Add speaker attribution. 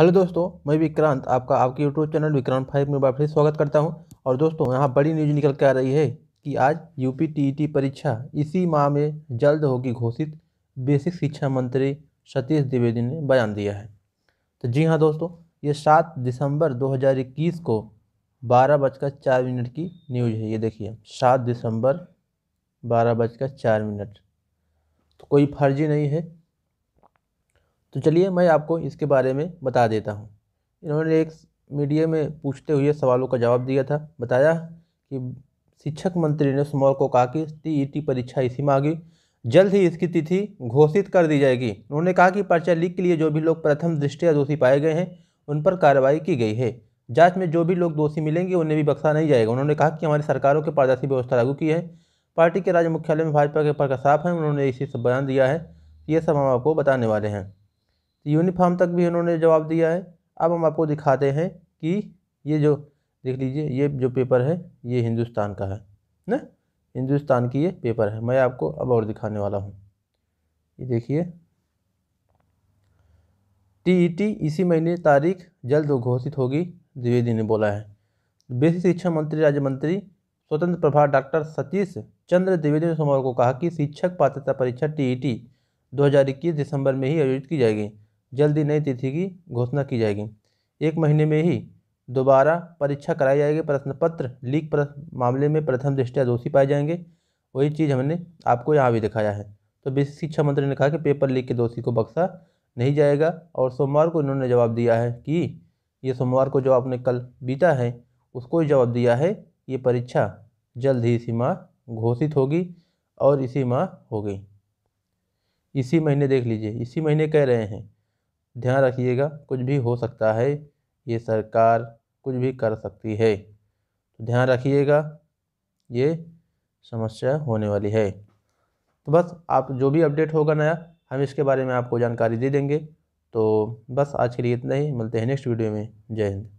Speaker 1: hello दोस्तों मैं विक्रांत आपका आपके यूट्यूब चैनल विक्रांत फाइव में बार फिर स्वागत करता हूं और दोस्तों यहां बड़ी न्यूज निकल के आ रही है कि आज यूपी टीईटी परीक्षा इसी माह में जल्द होगी घोषित बेसिक शिक्षा मंत्री सतीश द्विवेदी ने बयान दिया है तो जी हाँ दोस्तों ये सात दिसंबर 2021 को बारह बजकर चार मिनट की न्यूज है ये देखिए सात दिसंबर बारह बजकर चार मिनट तो कोई फर्जी नहीं है तो चलिए मैं आपको इसके बारे में बता देता हूँ इन्होंने एक मीडिया में पूछते हुए सवालों का जवाब दिया था बताया कि शिक्षक मंत्री ने सोमवार को कहा कि टीईटी परीक्षा इसी में आगी जल्द ही इसकी तिथि घोषित कर दी जाएगी उन्होंने कहा कि पर्चा लीक के लिए जो भी लोग प्रथम दृष्टिया दोषी पाए गए हैं उन पर कार्रवाई की गई है जांच में जो भी लोग दोषी मिलेंगे उन्हें भी बख्शा नहीं जाएगा उन्होंने कहा कि हमारी सरकारों के पारदर्शी व्यवस्था लागू की है पार्टी के राज्य मुख्यालय में भाजपा के प्रकाश साफ हैं उन्होंने इसी से बयान दिया है ये सब हम आपको बताने वाले हैं तो यूनिफॉर्म तक भी उन्होंने जवाब दिया है अब हम आपको दिखाते हैं कि ये जो देख लीजिए ये जो पेपर है ये हिंदुस्तान का है ना हिंदुस्तान की ये पेपर है मैं आपको अब और दिखाने वाला हूँ ये देखिए टीईटी e इसी महीने तारीख जल्द घोषित होगी द्विवेदी ने बोला है बेसिक शिक्षा मंत्री राज्य मंत्री स्वतंत्र प्रभार डॉक्टर सतीश चंद्र द्विवेदी ने सोमवार को कहा कि शिक्षक पात्रता परीक्षा टीईटी e 2021 दिसंबर में ही आयोजित की जाएगी जल्द ही नई तिथि की घोषणा की जाएगी एक महीने में ही दोबारा परीक्षा कराई जाएगी प्रश्न पत्र लीक प्र, मामले में प्रथम दृष्टया दोषी पाए जाएंगे वही चीज़ हमने आपको यहाँ भी दिखाया है तो बेसिक शिक्षा मंत्री ने कहा कि पेपर लीक के दोषी को बख्शा नहीं जाएगा और सोमवार को इन्होंने जवाब दिया है कि ये सोमवार को जो आपने कल बीता है उसको ही जवाब दिया है ये परीक्षा जल्द ही इसी माह घोषित होगी और इसी माह होगी इसी महीने देख लीजिए इसी महीने कह रहे हैं ध्यान रखिएगा कुछ भी हो सकता है ये सरकार कुछ भी कर सकती है तो ध्यान रखिएगा ये समस्या होने वाली है तो बस आप जो भी अपडेट होगा नया हम इसके बारे में आपको जानकारी दे देंगे तो बस आज के लिए इतना ही मिलते हैं नेक्स्ट वीडियो में जय हिंद